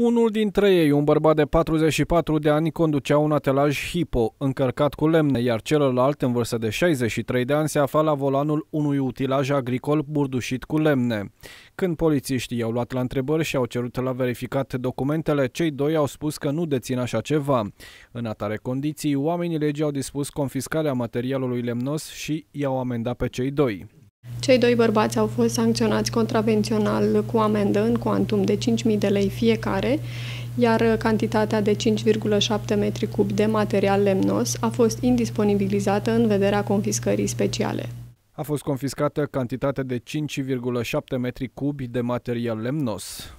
Unul dintre ei, un bărbat de 44 de ani, conducea un atelaj Hippo încărcat cu lemne, iar celălalt, în vârstă de 63 de ani, se afla la volanul unui utilaj agricol burdușit cu lemne. Când polițiștii i-au luat la întrebări și au cerut la verificat documentele, cei doi au spus că nu dețin așa ceva. În atare condiții, oamenii legii au dispus confiscarea materialului lemnos și i-au amendat pe cei doi. Cei doi bărbați au fost sancționați contravențional cu amendă în cuantum de 5.000 de lei fiecare, iar cantitatea de 5,7 metri cub de material lemnos a fost indisponibilizată în vederea confiscării speciale. A fost confiscată cantitatea de 5,7 metri cubi de material lemnos.